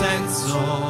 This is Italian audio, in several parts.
senso.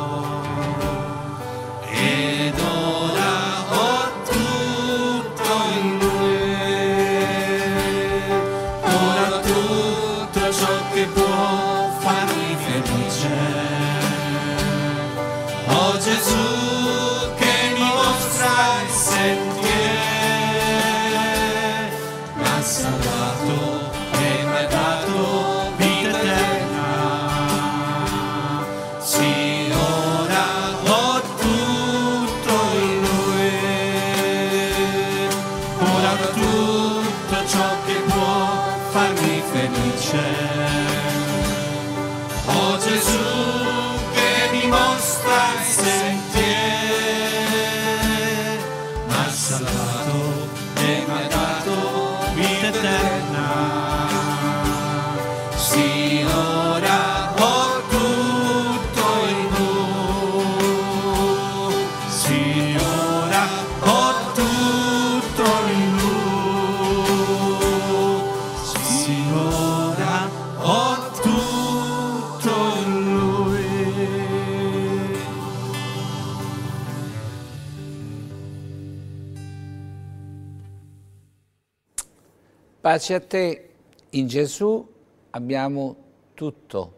Pace a te, in Gesù abbiamo tutto.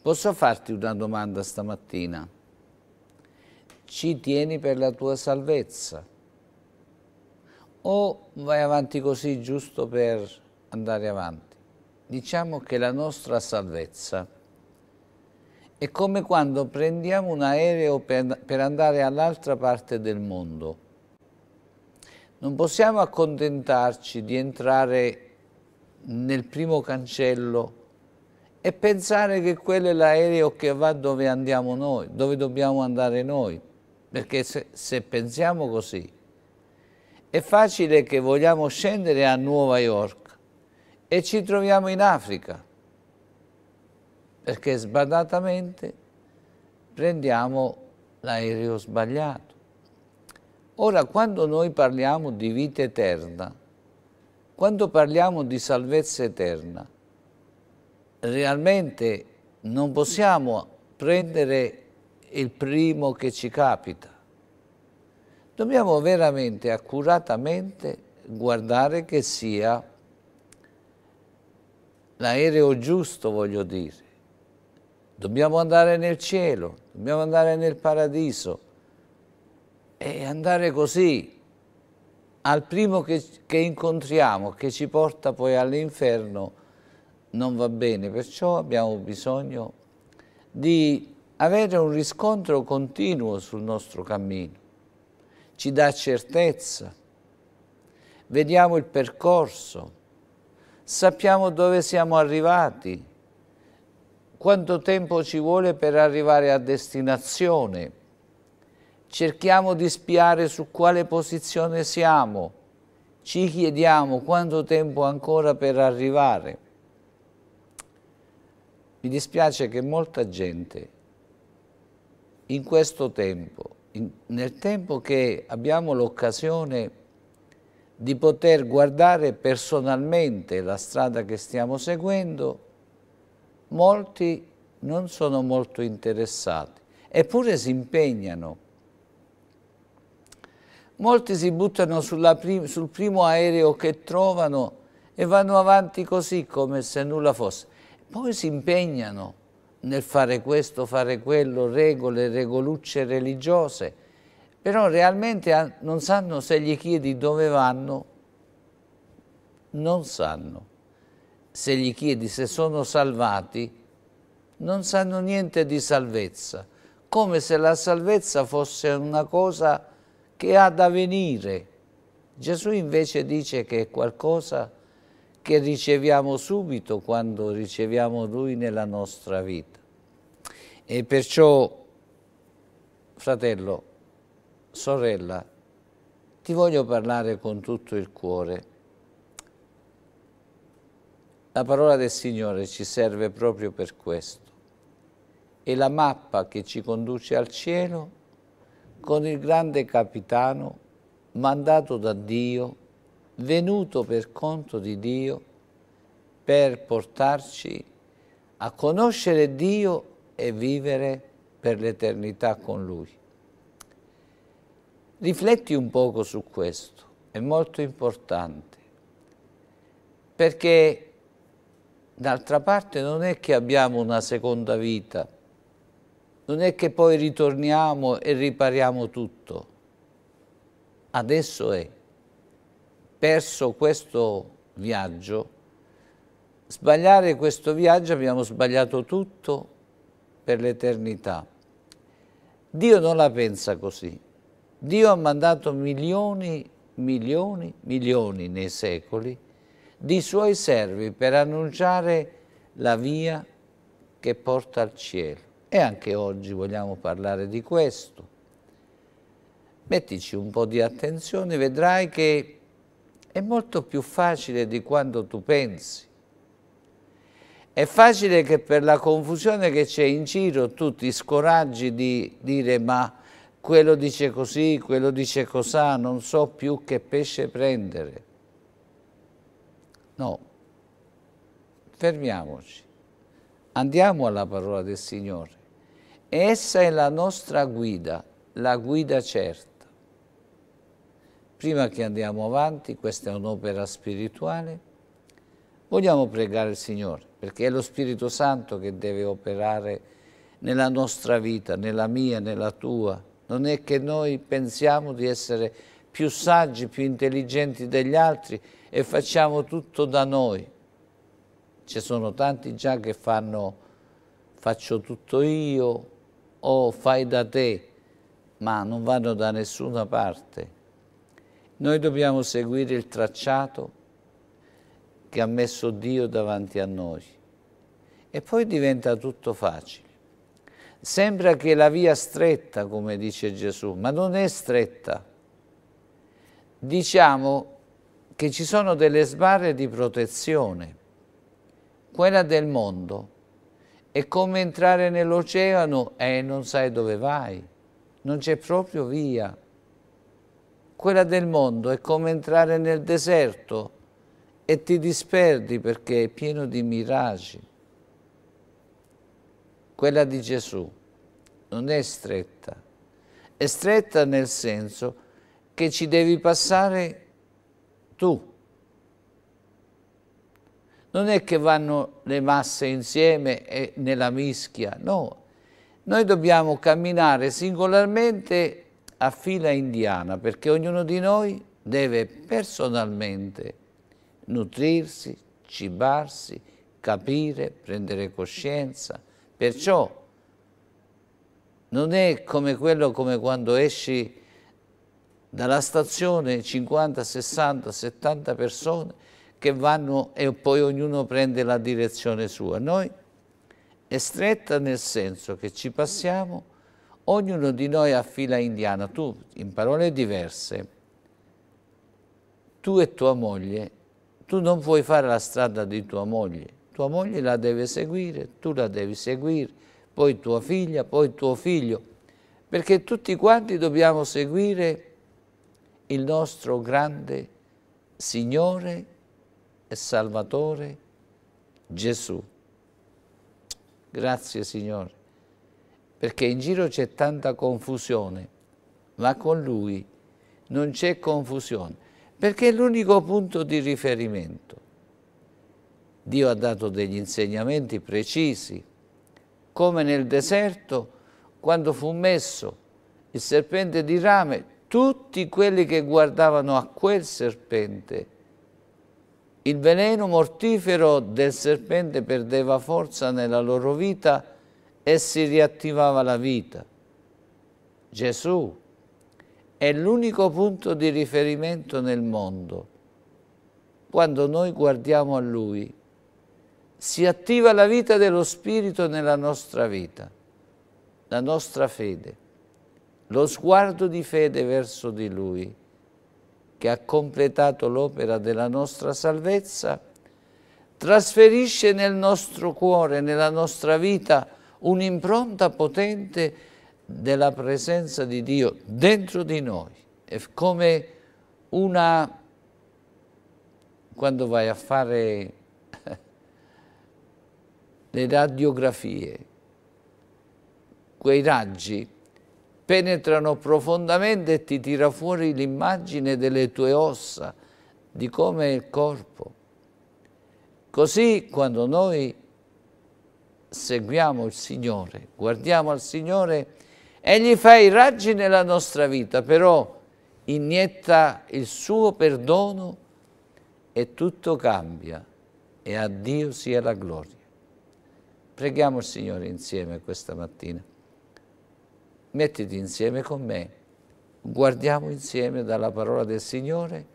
Posso farti una domanda stamattina? Ci tieni per la tua salvezza? O vai avanti così giusto per andare avanti? Diciamo che la nostra salvezza è come quando prendiamo un aereo per, per andare all'altra parte del mondo non possiamo accontentarci di entrare nel primo cancello e pensare che quello è l'aereo che va dove andiamo noi, dove dobbiamo andare noi. Perché se, se pensiamo così, è facile che vogliamo scendere a New York e ci troviamo in Africa, perché sbadatamente prendiamo l'aereo sbagliato. Ora, quando noi parliamo di vita eterna, quando parliamo di salvezza eterna, realmente non possiamo prendere il primo che ci capita. Dobbiamo veramente accuratamente guardare che sia l'aereo giusto, voglio dire. Dobbiamo andare nel cielo, dobbiamo andare nel paradiso, e andare così al primo che, che incontriamo, che ci porta poi all'inferno, non va bene. Perciò abbiamo bisogno di avere un riscontro continuo sul nostro cammino. Ci dà certezza. Vediamo il percorso. Sappiamo dove siamo arrivati. Quanto tempo ci vuole per arrivare a destinazione cerchiamo di spiare su quale posizione siamo, ci chiediamo quanto tempo ancora per arrivare. Mi dispiace che molta gente in questo tempo, in, nel tempo che abbiamo l'occasione di poter guardare personalmente la strada che stiamo seguendo, molti non sono molto interessati, eppure si impegnano Molti si buttano prim sul primo aereo che trovano e vanno avanti così come se nulla fosse. Poi si impegnano nel fare questo, fare quello, regole, regolucce religiose, però realmente non sanno se gli chiedi dove vanno, non sanno. Se gli chiedi se sono salvati, non sanno niente di salvezza, come se la salvezza fosse una cosa che ha da venire. Gesù invece dice che è qualcosa che riceviamo subito quando riceviamo Lui nella nostra vita. E perciò, fratello, sorella, ti voglio parlare con tutto il cuore. La parola del Signore ci serve proprio per questo. È la mappa che ci conduce al cielo con il grande capitano mandato da Dio, venuto per conto di Dio, per portarci a conoscere Dio e vivere per l'eternità con Lui. Rifletti un poco su questo, è molto importante, perché d'altra parte non è che abbiamo una seconda vita, non è che poi ritorniamo e ripariamo tutto. Adesso è perso questo viaggio. Sbagliare questo viaggio abbiamo sbagliato tutto per l'eternità. Dio non la pensa così. Dio ha mandato milioni, milioni, milioni nei secoli di suoi servi per annunciare la via che porta al cielo. E anche oggi vogliamo parlare di questo. Mettici un po' di attenzione, vedrai che è molto più facile di quanto tu pensi. È facile che per la confusione che c'è in giro tu ti scoraggi di dire ma quello dice così, quello dice cosà, non so più che pesce prendere. No, fermiamoci, andiamo alla parola del Signore. Essa è la nostra guida, la guida certa. Prima che andiamo avanti, questa è un'opera spirituale, vogliamo pregare il Signore, perché è lo Spirito Santo che deve operare nella nostra vita, nella mia, nella tua. Non è che noi pensiamo di essere più saggi, più intelligenti degli altri e facciamo tutto da noi. Ci sono tanti già che fanno faccio tutto io, o oh, fai da te, ma non vanno da nessuna parte. Noi dobbiamo seguire il tracciato che ha messo Dio davanti a noi. E poi diventa tutto facile. Sembra che la via stretta, come dice Gesù, ma non è stretta. Diciamo che ci sono delle sbarre di protezione. Quella del mondo è come entrare nell'oceano e non sai dove vai. Non c'è proprio via. Quella del mondo è come entrare nel deserto e ti disperdi perché è pieno di miraggi. Quella di Gesù non è stretta. È stretta nel senso che ci devi passare tu non è che vanno le masse insieme e nella mischia, no. Noi dobbiamo camminare singolarmente a fila indiana, perché ognuno di noi deve personalmente nutrirsi, cibarsi, capire, prendere coscienza. Perciò non è come quello come quando esci dalla stazione 50, 60, 70 persone che vanno e poi ognuno prende la direzione sua. Noi è stretta nel senso che ci passiamo, ognuno di noi ha fila indiana, tu in parole diverse, tu e tua moglie, tu non puoi fare la strada di tua moglie, tua moglie la deve seguire, tu la devi seguire, poi tua figlia, poi tuo figlio, perché tutti quanti dobbiamo seguire il nostro grande Signore e Salvatore Gesù. Grazie Signore, perché in giro c'è tanta confusione, ma con Lui non c'è confusione, perché è l'unico punto di riferimento. Dio ha dato degli insegnamenti precisi, come nel deserto, quando fu messo il serpente di rame, tutti quelli che guardavano a quel serpente il veleno mortifero del serpente perdeva forza nella loro vita e si riattivava la vita. Gesù è l'unico punto di riferimento nel mondo. Quando noi guardiamo a Lui, si attiva la vita dello Spirito nella nostra vita, la nostra fede, lo sguardo di fede verso di Lui che ha completato l'opera della nostra salvezza, trasferisce nel nostro cuore, nella nostra vita, un'impronta potente della presenza di Dio dentro di noi. È come una... quando vai a fare le radiografie, quei raggi penetrano profondamente e ti tira fuori l'immagine delle tue ossa, di come è il corpo. Così quando noi seguiamo il Signore, guardiamo al Signore, Egli fa i raggi nella nostra vita, però inietta il suo perdono e tutto cambia e a Dio sia la gloria. Preghiamo il Signore insieme questa mattina mettiti insieme con me, guardiamo insieme dalla parola del Signore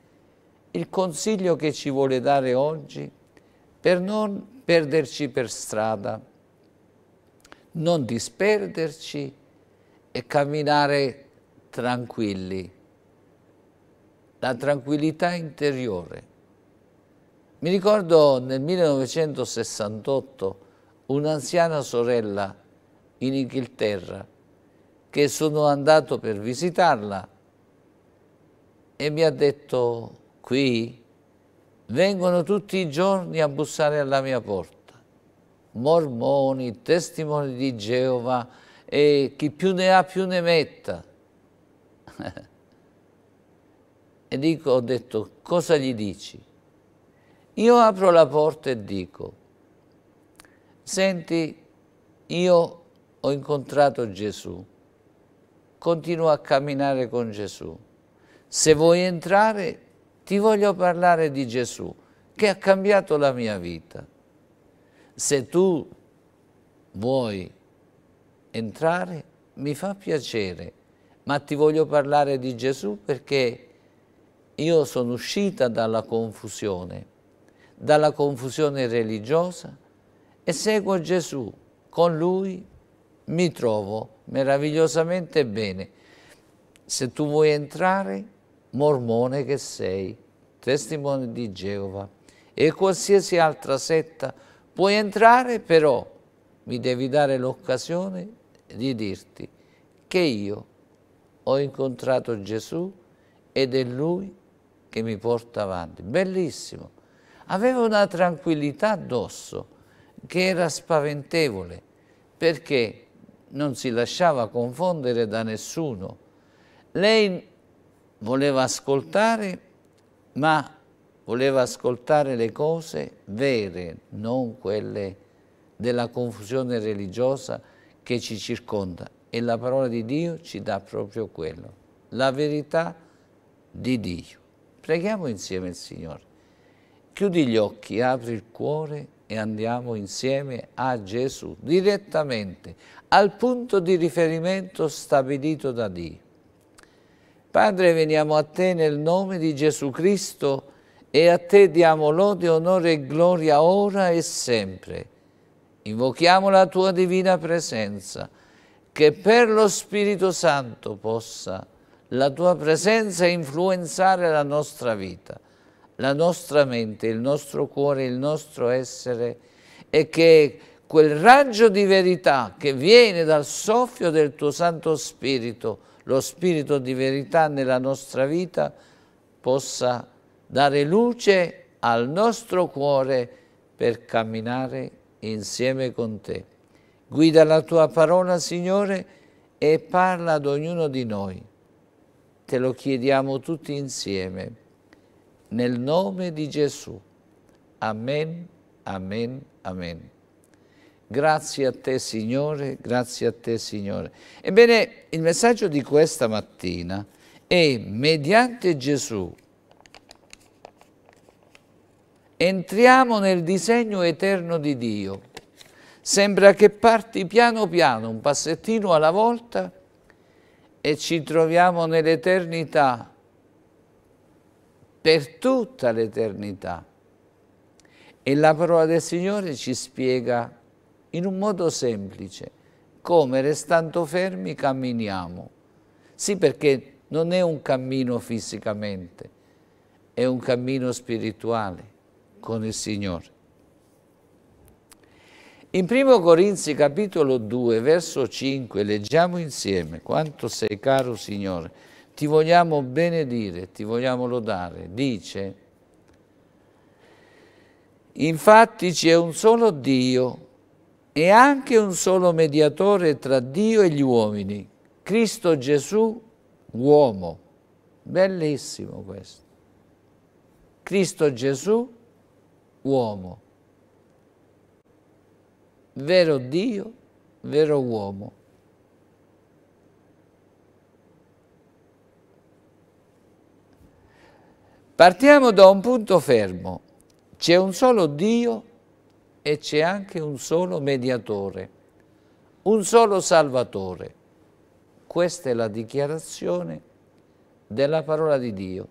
il consiglio che ci vuole dare oggi per non perderci per strada, non disperderci e camminare tranquilli, la tranquillità interiore. Mi ricordo nel 1968 un'anziana sorella in Inghilterra che sono andato per visitarla e mi ha detto qui vengono tutti i giorni a bussare alla mia porta mormoni, testimoni di Geova e chi più ne ha più ne metta e dico, ho detto cosa gli dici? io apro la porta e dico senti io ho incontrato Gesù continua a camminare con Gesù. Se vuoi entrare, ti voglio parlare di Gesù, che ha cambiato la mia vita. Se tu vuoi entrare, mi fa piacere, ma ti voglio parlare di Gesù perché io sono uscita dalla confusione, dalla confusione religiosa e seguo Gesù, con Lui mi trovo meravigliosamente bene. Se tu vuoi entrare, mormone che sei, testimone di Geova, e qualsiasi altra setta, puoi entrare però, mi devi dare l'occasione di dirti che io ho incontrato Gesù ed è Lui che mi porta avanti. Bellissimo. Aveva una tranquillità addosso che era spaventevole perché non si lasciava confondere da nessuno. Lei voleva ascoltare, ma voleva ascoltare le cose vere, non quelle della confusione religiosa che ci circonda. E la parola di Dio ci dà proprio quello, la verità di Dio. Preghiamo insieme il Signore. Chiudi gli occhi, apri il cuore e andiamo insieme a Gesù direttamente al punto di riferimento stabilito da Dio. Padre, veniamo a te nel nome di Gesù Cristo e a te diamo lode, onore e gloria ora e sempre. Invochiamo la tua divina presenza, che per lo Spirito Santo possa la tua presenza influenzare la nostra vita, la nostra mente, il nostro cuore, il nostro essere e che quel raggio di verità che viene dal soffio del tuo Santo Spirito, lo Spirito di verità nella nostra vita, possa dare luce al nostro cuore per camminare insieme con te. Guida la tua parola, Signore, e parla ad ognuno di noi. Te lo chiediamo tutti insieme, nel nome di Gesù. Amen, amen, amen. Grazie a te Signore, grazie a te Signore. Ebbene, il messaggio di questa mattina è mediante Gesù entriamo nel disegno eterno di Dio. Sembra che parti piano piano, un passettino alla volta e ci troviamo nell'eternità, per tutta l'eternità. E la parola del Signore ci spiega in un modo semplice, come restando fermi camminiamo. Sì, perché non è un cammino fisicamente, è un cammino spirituale con il Signore. In 1 Corinzi capitolo 2, verso 5, leggiamo insieme quanto sei caro Signore, ti vogliamo benedire, ti vogliamo lodare. Dice, infatti c'è un solo Dio, e anche un solo mediatore tra Dio e gli uomini, Cristo Gesù, uomo. Bellissimo questo. Cristo Gesù, uomo. Vero Dio, vero uomo. Partiamo da un punto fermo. C'è un solo Dio e c'è anche un solo mediatore, un solo salvatore. Questa è la dichiarazione della parola di Dio,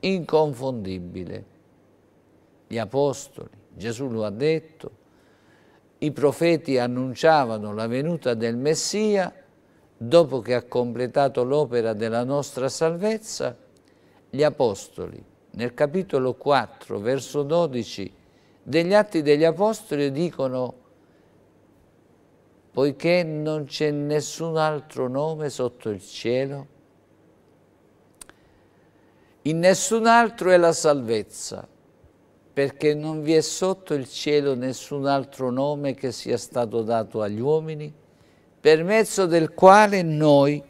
inconfondibile. Gli apostoli, Gesù lo ha detto, i profeti annunciavano la venuta del Messia dopo che ha completato l'opera della nostra salvezza, gli apostoli nel capitolo 4, verso 12, degli atti degli apostoli dicono poiché non c'è nessun altro nome sotto il cielo in nessun altro è la salvezza perché non vi è sotto il cielo nessun altro nome che sia stato dato agli uomini per mezzo del quale noi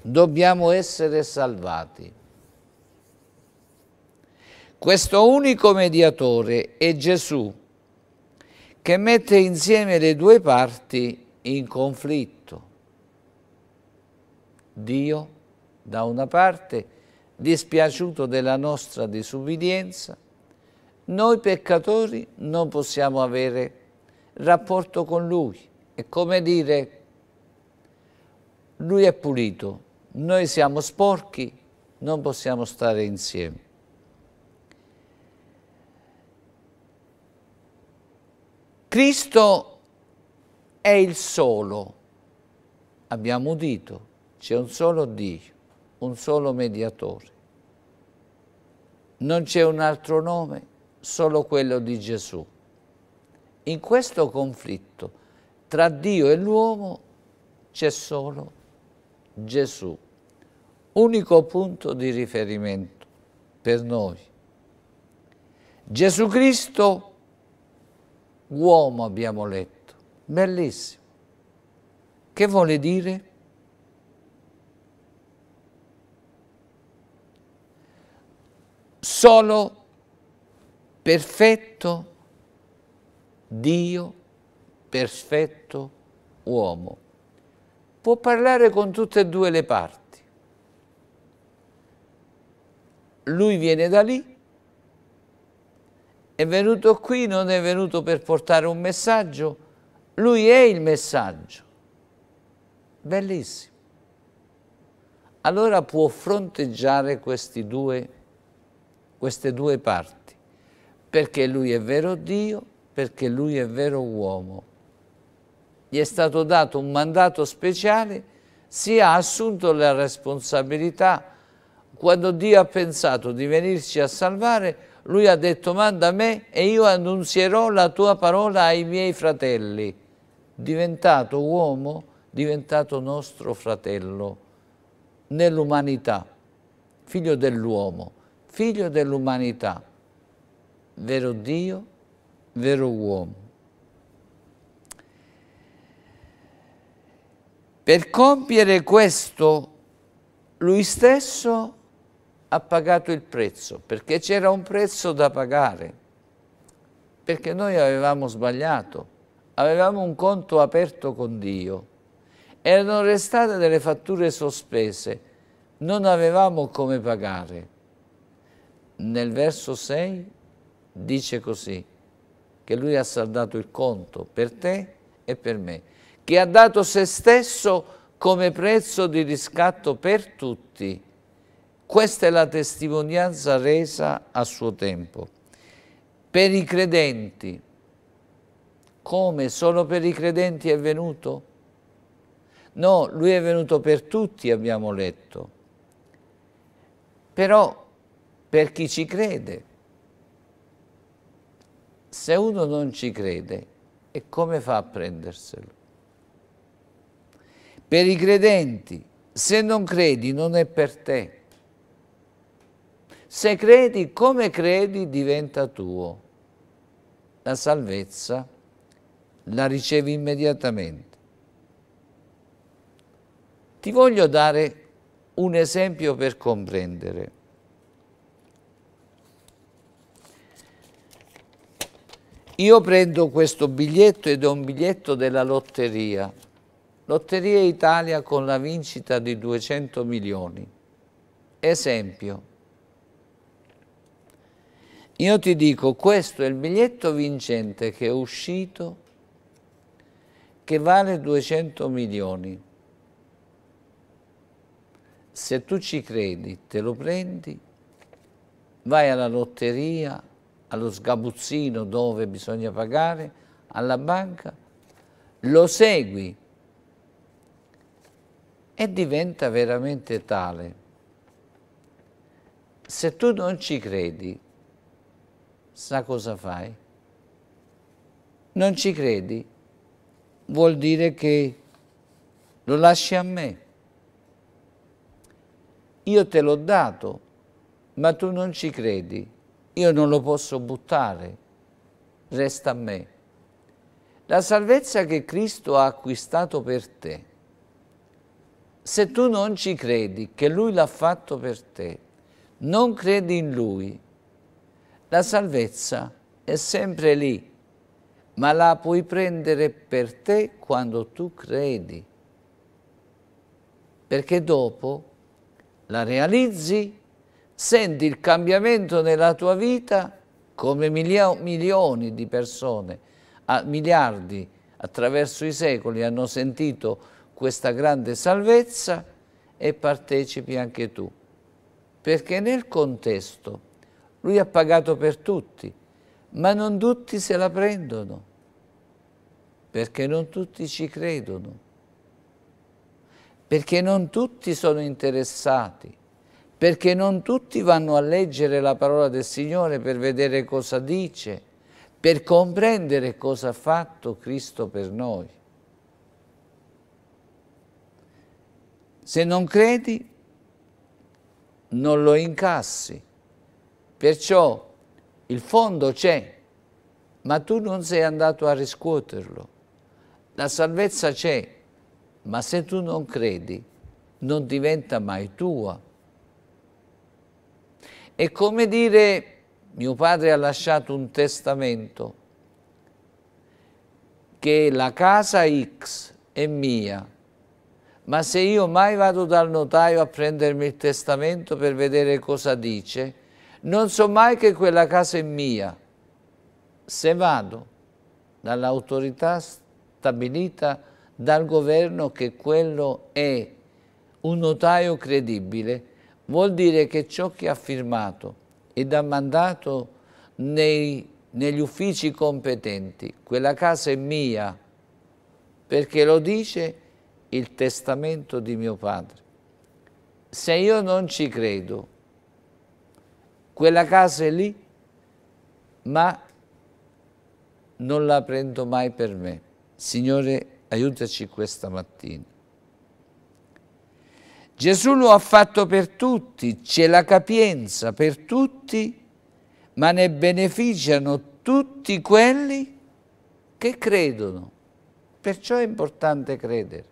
dobbiamo essere salvati questo unico mediatore è Gesù, che mette insieme le due parti in conflitto. Dio, da una parte, dispiaciuto della nostra disubbidienza, noi peccatori non possiamo avere rapporto con Lui. È come dire, Lui è pulito, noi siamo sporchi, non possiamo stare insieme. Cristo è il solo, abbiamo udito, c'è un solo Dio, un solo mediatore. Non c'è un altro nome, solo quello di Gesù. In questo conflitto tra Dio e l'uomo c'è solo Gesù, unico punto di riferimento per noi. Gesù Cristo è uomo abbiamo letto, bellissimo. Che vuole dire? Solo perfetto Dio, perfetto uomo. Può parlare con tutte e due le parti. Lui viene da lì è venuto qui, non è venuto per portare un messaggio, lui è il messaggio. Bellissimo. Allora può fronteggiare due, queste due parti, perché lui è vero Dio, perché lui è vero uomo. Gli è stato dato un mandato speciale, si è assunto la responsabilità quando Dio ha pensato di venirci a salvare, lui ha detto manda me e io annunzierò la tua parola ai miei fratelli. Diventato uomo, diventato nostro fratello nell'umanità, figlio dell'uomo, figlio dell'umanità, vero Dio, vero uomo. Per compiere questo, lui stesso ha pagato il prezzo, perché c'era un prezzo da pagare, perché noi avevamo sbagliato, avevamo un conto aperto con Dio, erano restate delle fatture sospese, non avevamo come pagare. Nel verso 6 dice così, che lui ha saldato il conto per te e per me, che ha dato se stesso come prezzo di riscatto per tutti questa è la testimonianza resa a suo tempo. Per i credenti, come? Solo per i credenti è venuto? No, lui è venuto per tutti, abbiamo letto. Però per chi ci crede. Se uno non ci crede, e come fa a prenderselo? Per i credenti, se non credi non è per te. Se credi come credi diventa tuo. La salvezza la ricevi immediatamente. Ti voglio dare un esempio per comprendere. Io prendo questo biglietto ed è un biglietto della lotteria. Lotteria Italia con la vincita di 200 milioni. Esempio. Io ti dico, questo è il biglietto vincente che è uscito, che vale 200 milioni. Se tu ci credi, te lo prendi, vai alla lotteria, allo sgabuzzino dove bisogna pagare, alla banca, lo segui e diventa veramente tale. Se tu non ci credi, sa cosa fai. Non ci credi, vuol dire che lo lasci a me. Io te l'ho dato, ma tu non ci credi. Io non lo posso buttare, resta a me. La salvezza che Cristo ha acquistato per te, se tu non ci credi che Lui l'ha fatto per te, non credi in Lui, la salvezza è sempre lì, ma la puoi prendere per te quando tu credi, perché dopo la realizzi, senti il cambiamento nella tua vita come milioni di persone, miliardi attraverso i secoli hanno sentito questa grande salvezza e partecipi anche tu, perché nel contesto lui ha pagato per tutti, ma non tutti se la prendono, perché non tutti ci credono, perché non tutti sono interessati, perché non tutti vanno a leggere la parola del Signore per vedere cosa dice, per comprendere cosa ha fatto Cristo per noi. Se non credi, non lo incassi. Perciò il fondo c'è, ma tu non sei andato a riscuoterlo. La salvezza c'è, ma se tu non credi, non diventa mai tua. È come dire, mio padre ha lasciato un testamento, che la casa X è mia, ma se io mai vado dal notaio a prendermi il testamento per vedere cosa dice, non so mai che quella casa è mia. Se vado dall'autorità stabilita dal governo che quello è un notaio credibile, vuol dire che ciò che ha firmato ed ha mandato nei, negli uffici competenti, quella casa è mia, perché lo dice il testamento di mio padre. Se io non ci credo, quella casa è lì, ma non la prendo mai per me. Signore, aiutaci questa mattina. Gesù lo ha fatto per tutti, c'è la capienza per tutti, ma ne beneficiano tutti quelli che credono. Perciò è importante credere.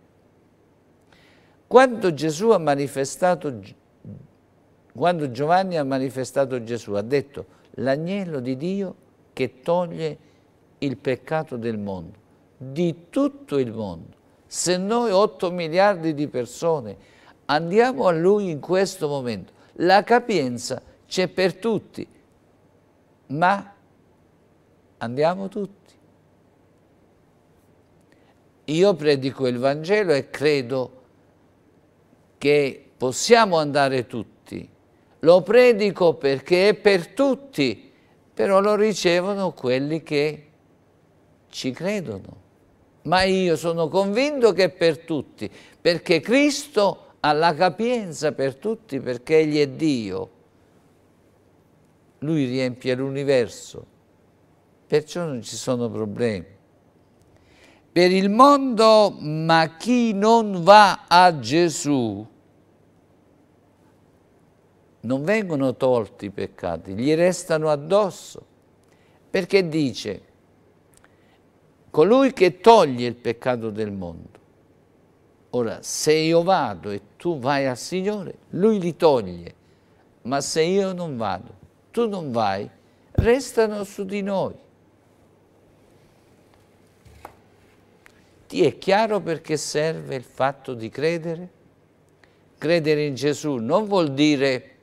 Quando Gesù ha manifestato Gesù, quando Giovanni ha manifestato Gesù, ha detto l'agnello di Dio che toglie il peccato del mondo, di tutto il mondo. Se noi 8 miliardi di persone andiamo a Lui in questo momento, la capienza c'è per tutti, ma andiamo tutti. Io predico il Vangelo e credo che possiamo andare tutti lo predico perché è per tutti, però lo ricevono quelli che ci credono. Ma io sono convinto che è per tutti, perché Cristo ha la capienza per tutti, perché Egli è Dio. Lui riempie l'universo, perciò non ci sono problemi. Per il mondo, ma chi non va a Gesù, non vengono tolti i peccati, gli restano addosso. Perché dice, colui che toglie il peccato del mondo, ora se io vado e tu vai al Signore, lui li toglie, ma se io non vado, tu non vai, restano su di noi. Ti è chiaro perché serve il fatto di credere? Credere in Gesù non vuol dire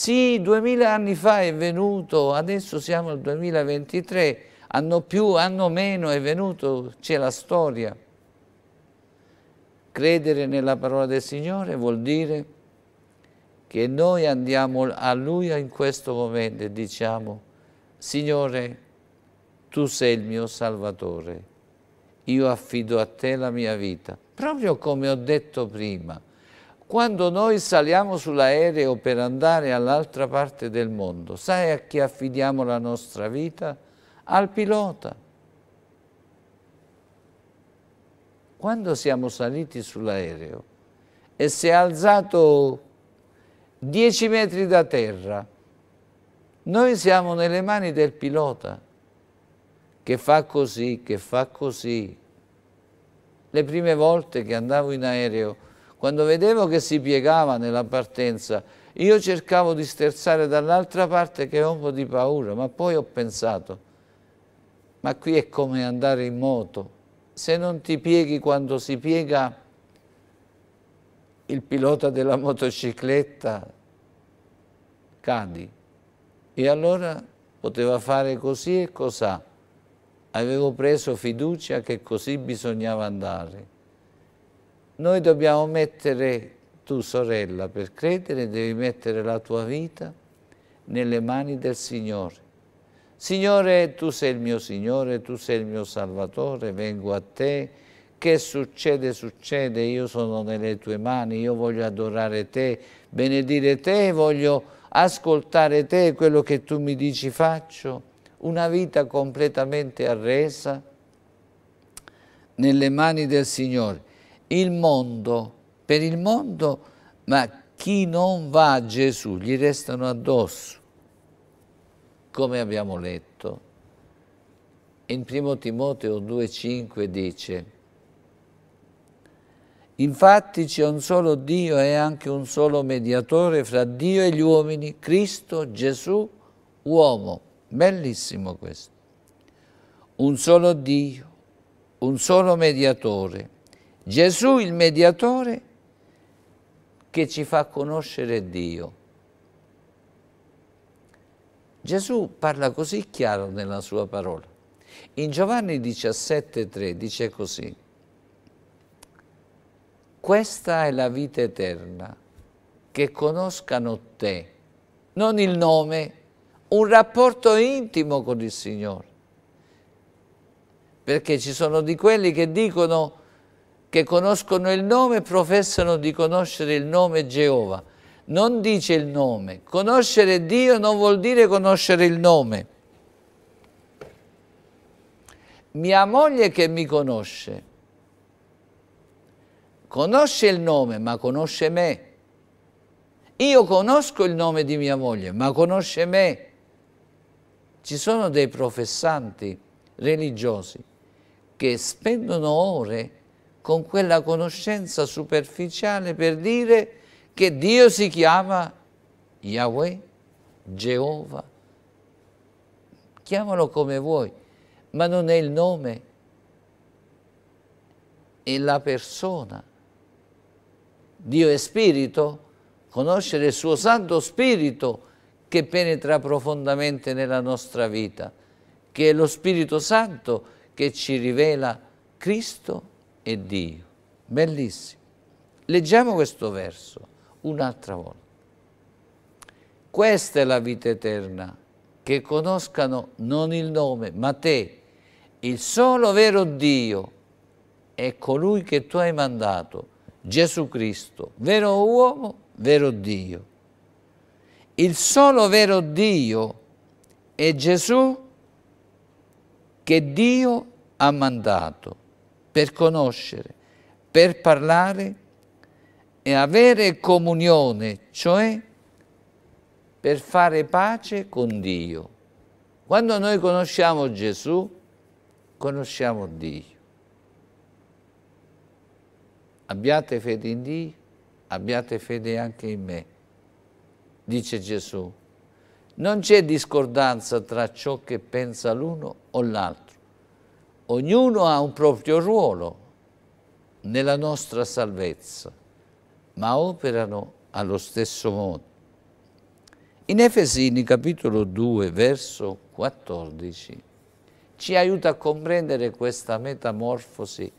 sì, duemila anni fa è venuto, adesso siamo al 2023, hanno più, hanno meno, è venuto, c'è la storia. Credere nella parola del Signore vuol dire che noi andiamo a Lui in questo momento e diciamo Signore, Tu sei il mio Salvatore, io affido a Te la mia vita. Proprio come ho detto prima, quando noi saliamo sull'aereo per andare all'altra parte del mondo, sai a chi affidiamo la nostra vita? Al pilota. Quando siamo saliti sull'aereo e si è alzato 10 metri da terra, noi siamo nelle mani del pilota che fa così, che fa così. Le prime volte che andavo in aereo quando vedevo che si piegava nella partenza, io cercavo di sterzare dall'altra parte che ho un po' di paura, ma poi ho pensato, ma qui è come andare in moto. Se non ti pieghi quando si piega il pilota della motocicletta, cadi. E allora poteva fare così e cos'ha. Avevo preso fiducia che così bisognava andare. Noi dobbiamo mettere, tu sorella, per credere devi mettere la tua vita nelle mani del Signore. Signore, tu sei il mio Signore, tu sei il mio Salvatore, vengo a te, che succede, succede, io sono nelle tue mani, io voglio adorare te, benedire te, voglio ascoltare te, quello che tu mi dici faccio, una vita completamente arresa nelle mani del Signore il mondo, per il mondo, ma chi non va a Gesù gli restano addosso, come abbiamo letto. In 1 Timoteo 2,5 dice, Infatti c'è un solo Dio e anche un solo mediatore fra Dio e gli uomini, Cristo Gesù uomo. Bellissimo questo. Un solo Dio, un solo mediatore Gesù il mediatore che ci fa conoscere Dio. Gesù parla così chiaro nella sua parola. In Giovanni 17,3 dice così, questa è la vita eterna, che conoscano te, non il nome, un rapporto intimo con il Signore. Perché ci sono di quelli che dicono che conoscono il nome professano di conoscere il nome Geova. Non dice il nome. Conoscere Dio non vuol dire conoscere il nome. Mia moglie che mi conosce, conosce il nome ma conosce me. Io conosco il nome di mia moglie ma conosce me. Ci sono dei professanti religiosi che spendono ore a con quella conoscenza superficiale per dire che Dio si chiama Yahweh, Geova. Chiamalo come vuoi, ma non è il nome, è la persona. Dio è spirito, conoscere il suo santo spirito che penetra profondamente nella nostra vita, che è lo Spirito Santo che ci rivela Cristo e Dio. Bellissimo. Leggiamo questo verso un'altra volta. Questa è la vita eterna, che conoscano non il nome, ma te, il solo vero Dio, e colui che tu hai mandato, Gesù Cristo, vero uomo, vero Dio. Il solo vero Dio è Gesù che Dio ha mandato per conoscere, per parlare e avere comunione, cioè per fare pace con Dio. Quando noi conosciamo Gesù, conosciamo Dio. Abbiate fede in Dio, abbiate fede anche in me, dice Gesù. Non c'è discordanza tra ciò che pensa l'uno o l'altro Ognuno ha un proprio ruolo nella nostra salvezza, ma operano allo stesso modo. In Efesini capitolo 2, verso 14, ci aiuta a comprendere questa metamorfosi,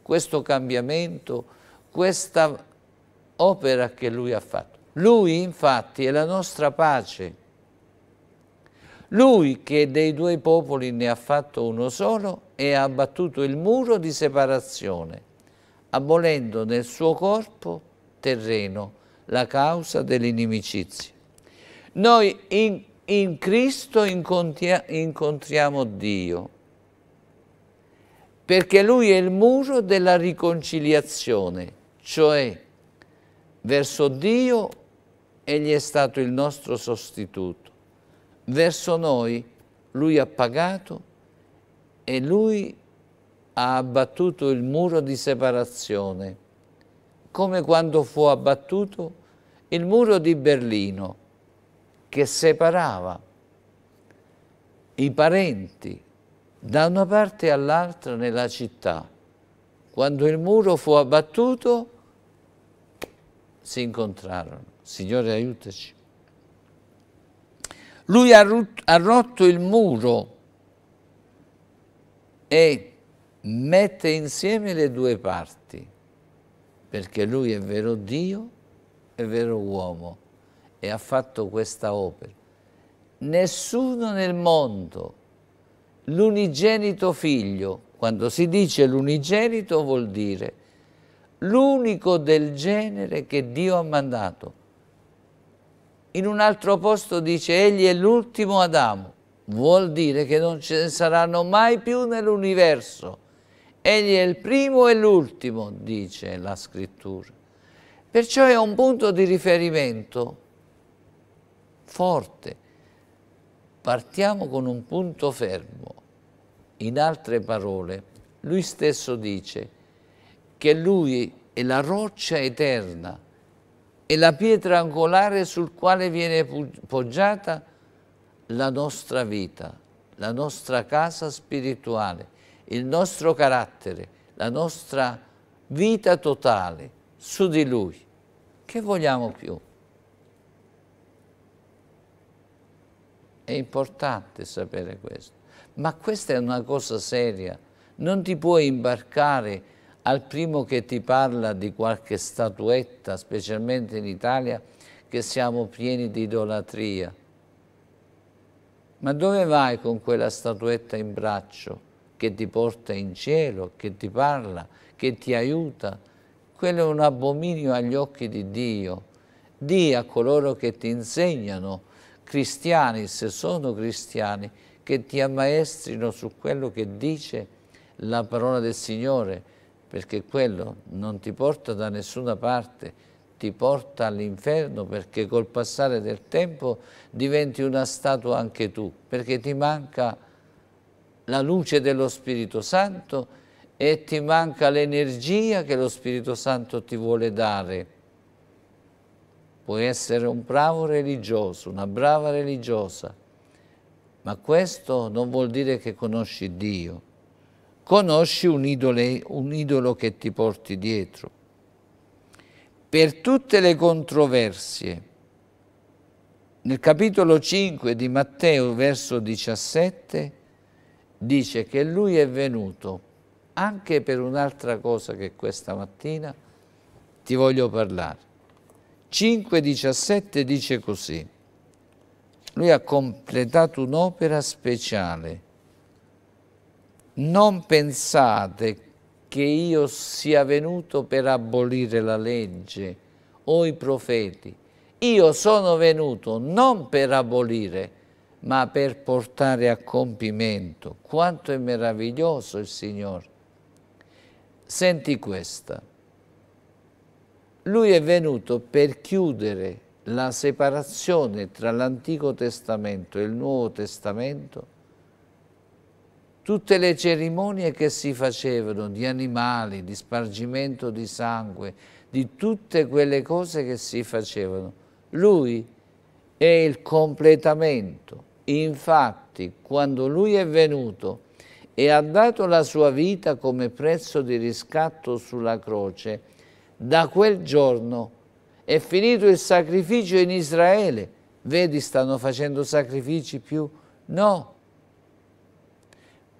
questo cambiamento, questa opera che Lui ha fatto. Lui infatti è la nostra pace. Lui che dei due popoli ne ha fatto uno solo, e ha abbattuto il muro di separazione, abolendo nel suo corpo terreno la causa dell'inimicizia. Noi in, in Cristo incontriamo Dio, perché Lui è il muro della riconciliazione, cioè verso Dio Egli è stato il nostro sostituto, verso noi Lui ha pagato e lui ha abbattuto il muro di separazione, come quando fu abbattuto il muro di Berlino che separava i parenti da una parte all'altra nella città. Quando il muro fu abbattuto si incontrarono. Signore aiutaci. Lui ha, ha rotto il muro e mette insieme le due parti, perché lui è vero Dio e vero uomo e ha fatto questa opera. Nessuno nel mondo, l'unigenito figlio, quando si dice l'unigenito vuol dire l'unico del genere che Dio ha mandato. In un altro posto dice egli è l'ultimo Adamo vuol dire che non ce ne saranno mai più nell'universo. Egli è il primo e l'ultimo, dice la scrittura. Perciò è un punto di riferimento forte. Partiamo con un punto fermo. In altre parole, lui stesso dice che lui è la roccia eterna, è la pietra angolare sul quale viene poggiata la nostra vita, la nostra casa spirituale, il nostro carattere, la nostra vita totale su di Lui. Che vogliamo più? È importante sapere questo. Ma questa è una cosa seria. Non ti puoi imbarcare al primo che ti parla di qualche statuetta, specialmente in Italia, che siamo pieni di idolatria ma dove vai con quella statuetta in braccio che ti porta in cielo, che ti parla, che ti aiuta? Quello è un abominio agli occhi di Dio. Dì a coloro che ti insegnano, cristiani, se sono cristiani, che ti ammaestrino su quello che dice la parola del Signore, perché quello non ti porta da nessuna parte, ti porta all'inferno perché col passare del tempo diventi una statua anche tu, perché ti manca la luce dello Spirito Santo e ti manca l'energia che lo Spirito Santo ti vuole dare. Puoi essere un bravo religioso, una brava religiosa, ma questo non vuol dire che conosci Dio. Conosci un, idole, un idolo che ti porti dietro per tutte le controversie. Nel capitolo 5 di Matteo, verso 17, dice che lui è venuto anche per un'altra cosa che questa mattina ti voglio parlare. 5.17 dice così, lui ha completato un'opera speciale. Non pensate che io sia venuto per abolire la legge o i profeti. Io sono venuto non per abolire, ma per portare a compimento. Quanto è meraviglioso il Signore. Senti questa. Lui è venuto per chiudere la separazione tra l'Antico Testamento e il Nuovo Testamento tutte le cerimonie che si facevano di animali, di spargimento di sangue, di tutte quelle cose che si facevano. Lui è il completamento. Infatti, quando lui è venuto e ha dato la sua vita come prezzo di riscatto sulla croce, da quel giorno è finito il sacrificio in Israele. Vedi, stanno facendo sacrifici più? No,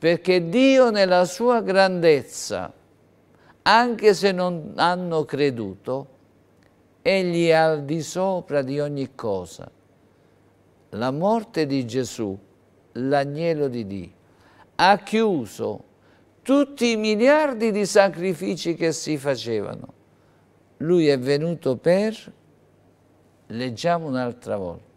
perché Dio nella sua grandezza, anche se non hanno creduto, egli è al di sopra di ogni cosa. La morte di Gesù, l'agnello di Dio, ha chiuso tutti i miliardi di sacrifici che si facevano. Lui è venuto per, leggiamo un'altra volta,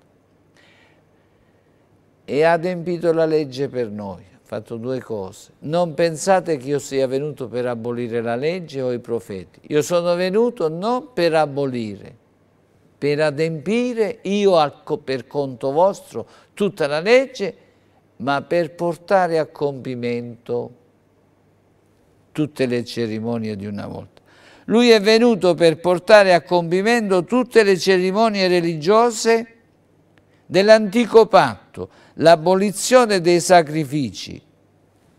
e ha adempito la legge per noi fatto due cose. Non pensate che io sia venuto per abolire la legge o i profeti. Io sono venuto non per abolire, per adempiere io per conto vostro tutta la legge, ma per portare a compimento tutte le cerimonie di una volta. Lui è venuto per portare a compimento tutte le cerimonie religiose dell'antico patto, l'abolizione dei sacrifici.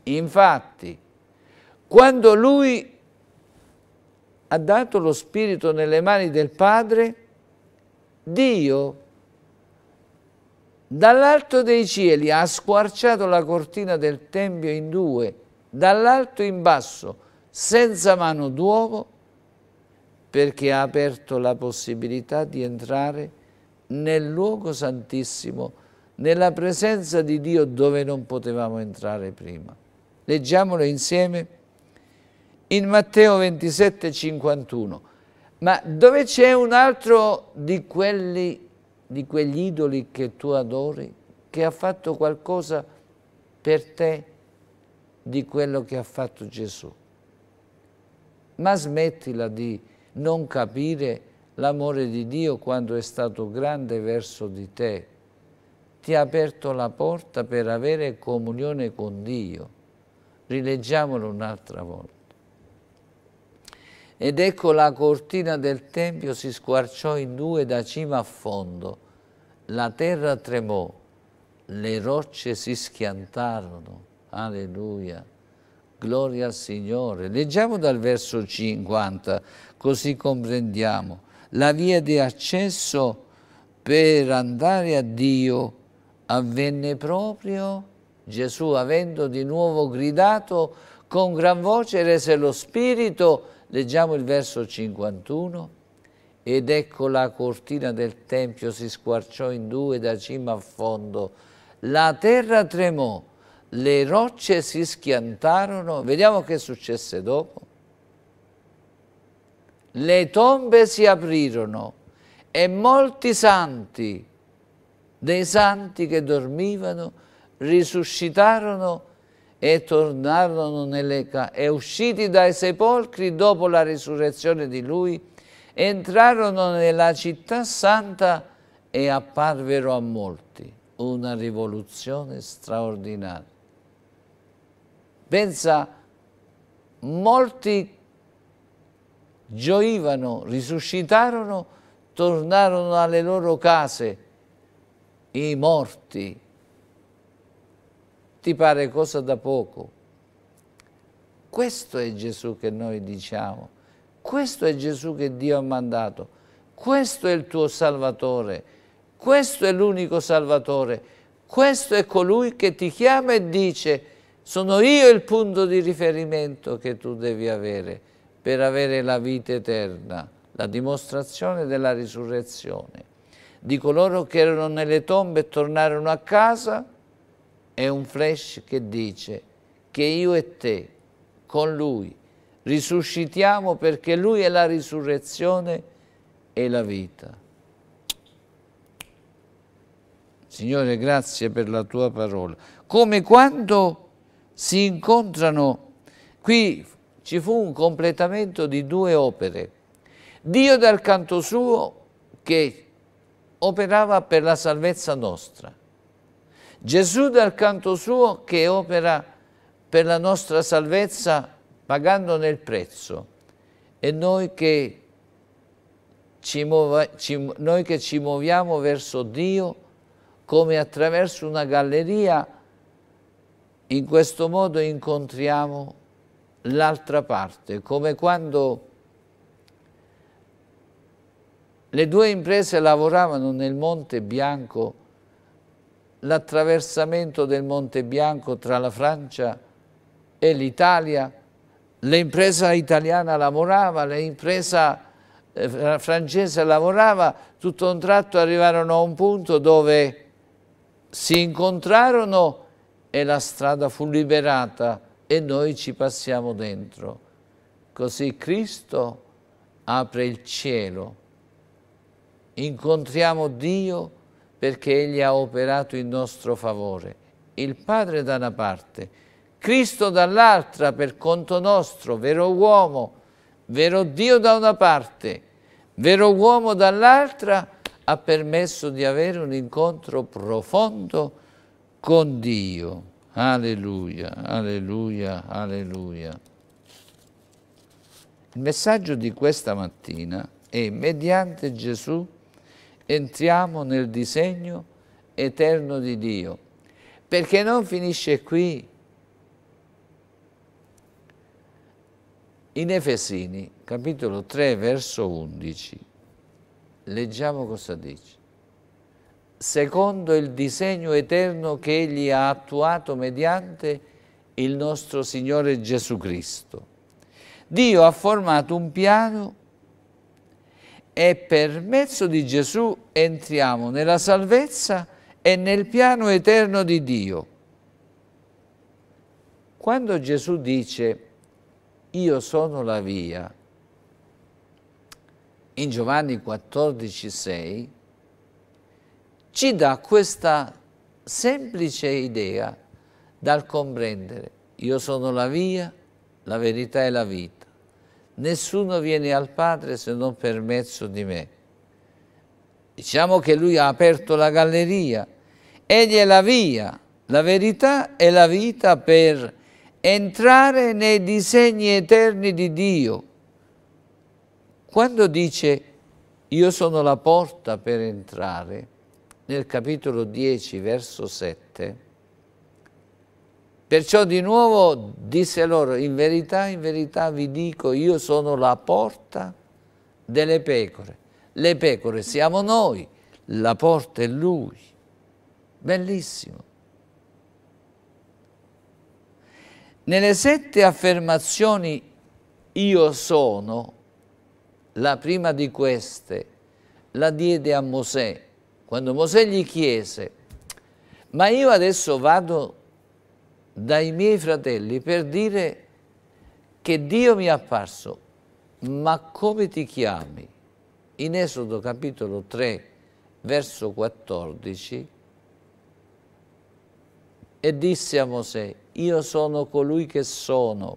Infatti, quando lui ha dato lo Spirito nelle mani del Padre, Dio dall'alto dei cieli ha squarciato la cortina del Tempio in due, dall'alto in basso, senza mano d'uovo, perché ha aperto la possibilità di entrare nel luogo santissimo, nella presenza di Dio dove non potevamo entrare prima. Leggiamolo insieme in Matteo 27, 51. Ma dove c'è un altro di, quelli, di quegli idoli che tu adori, che ha fatto qualcosa per te di quello che ha fatto Gesù? Ma smettila di non capire l'amore di Dio quando è stato grande verso di te. Ti ha aperto la porta per avere comunione con Dio. Rileggiamolo un'altra volta. Ed ecco la cortina del Tempio si squarciò in due da cima a fondo. La terra tremò, le rocce si schiantarono. Alleluia. Gloria al Signore. Leggiamo dal verso 50, così comprendiamo la via di accesso per andare a Dio avvenne proprio Gesù avendo di nuovo gridato con gran voce rese lo spirito, leggiamo il verso 51, ed ecco la cortina del Tempio si squarciò in due da cima a fondo, la terra tremò, le rocce si schiantarono, vediamo che successe dopo le tombe si aprirono e molti santi, dei santi che dormivano, risuscitarono e tornarono nelle case, e usciti dai sepolcri dopo la risurrezione di lui, entrarono nella città santa e apparvero a molti. Una rivoluzione straordinaria. Pensa, molti gioivano, risuscitarono, tornarono alle loro case i morti. Ti pare cosa da poco? Questo è Gesù che noi diciamo, questo è Gesù che Dio ha mandato, questo è il tuo Salvatore, questo è l'unico Salvatore, questo è colui che ti chiama e dice sono io il punto di riferimento che tu devi avere per avere la vita eterna, la dimostrazione della risurrezione. Di coloro che erano nelle tombe e tornarono a casa è un flash che dice che io e te, con lui, risuscitiamo perché lui è la risurrezione e la vita. Signore, grazie per la tua parola. Come quando si incontrano, qui ci fu un completamento di due opere. Dio dal canto suo che operava per la salvezza nostra. Gesù dal canto suo che opera per la nostra salvezza pagandone il prezzo. E noi che ci, muova, ci, noi che ci muoviamo verso Dio come attraverso una galleria, in questo modo incontriamo l'altra parte, come quando le due imprese lavoravano nel Monte Bianco, l'attraversamento del Monte Bianco tra la Francia e l'Italia, l'impresa italiana lavorava, l'impresa eh, francese lavorava, tutto un tratto arrivarono a un punto dove si incontrarono e la strada fu liberata e noi ci passiamo dentro. Così Cristo apre il cielo, incontriamo Dio perché Egli ha operato in nostro favore. Il Padre da una parte, Cristo dall'altra per conto nostro, vero uomo, vero Dio da una parte, vero uomo dall'altra, ha permesso di avere un incontro profondo con Dio. Alleluia, alleluia, alleluia. Il messaggio di questa mattina è mediante Gesù entriamo nel disegno eterno di Dio, perché non finisce qui. In Efesini, capitolo 3, verso 11, leggiamo cosa dice secondo il disegno eterno che Egli ha attuato mediante il nostro Signore Gesù Cristo. Dio ha formato un piano e per mezzo di Gesù entriamo nella salvezza e nel piano eterno di Dio. Quando Gesù dice io sono la via, in Giovanni 14, 6, ci dà questa semplice idea dal comprendere io sono la via, la verità e la vita. Nessuno viene al Padre se non per mezzo di me. Diciamo che lui ha aperto la galleria. Egli è la via, la verità e la vita per entrare nei disegni eterni di Dio. Quando dice io sono la porta per entrare, nel capitolo 10, verso 7, perciò di nuovo disse loro, in verità, in verità vi dico, io sono la porta delle pecore. Le pecore siamo noi, la porta è lui. Bellissimo. Nelle sette affermazioni io sono, la prima di queste la diede a Mosè quando Mosè gli chiese, ma io adesso vado dai miei fratelli per dire che Dio mi è apparso, ma come ti chiami? In Esodo capitolo 3, verso 14, e disse a Mosè, io sono colui che sono.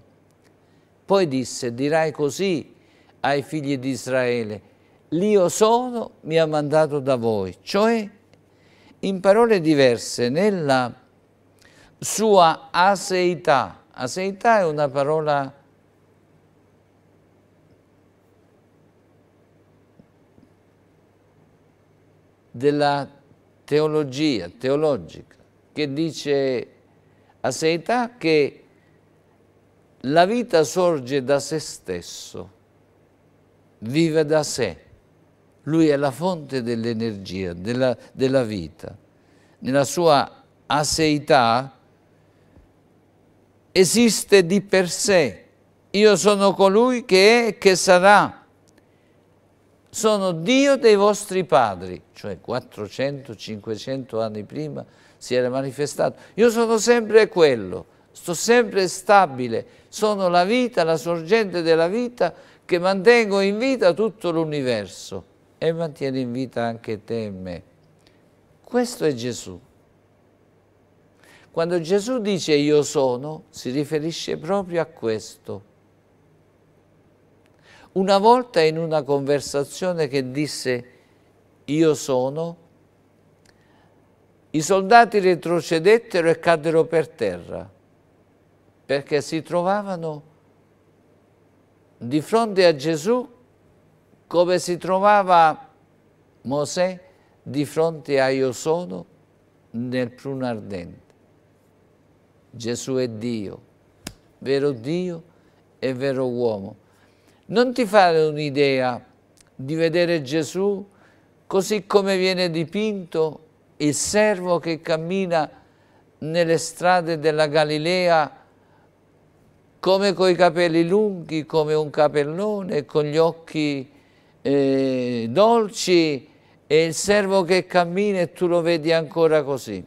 Poi disse, dirai così ai figli di Israele, l'io sono mi ha mandato da voi, cioè in parole diverse nella sua aseità. Aseità è una parola della teologia, teologica, che dice aseità che la vita sorge da se stesso, vive da sé lui è la fonte dell'energia, della, della vita. Nella sua aseità esiste di per sé. Io sono colui che è e che sarà. Sono Dio dei vostri padri, cioè 400-500 anni prima si era manifestato. Io sono sempre quello, sto sempre stabile, sono la vita, la sorgente della vita che mantengo in vita tutto l'universo e mantieni in vita anche te e me. Questo è Gesù. Quando Gesù dice io sono, si riferisce proprio a questo. Una volta in una conversazione che disse io sono, i soldati retrocedettero e caddero per terra perché si trovavano di fronte a Gesù come si trovava Mosè di fronte a Io sono nel pruno ardente. Gesù è Dio, vero Dio e vero uomo. Non ti fare un'idea di vedere Gesù così come viene dipinto il servo che cammina nelle strade della Galilea come coi capelli lunghi, come un capellone, con gli occhi eh, dolci e il servo che cammina e tu lo vedi ancora così.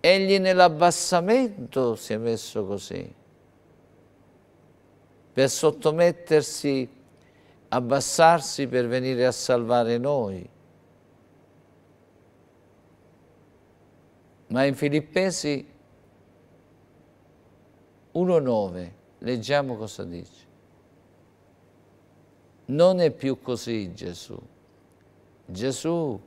Egli nell'abbassamento si è messo così, per sottomettersi, abbassarsi per venire a salvare noi. Ma in Filippesi 1.9 leggiamo cosa dice. Non è più così Gesù. Gesù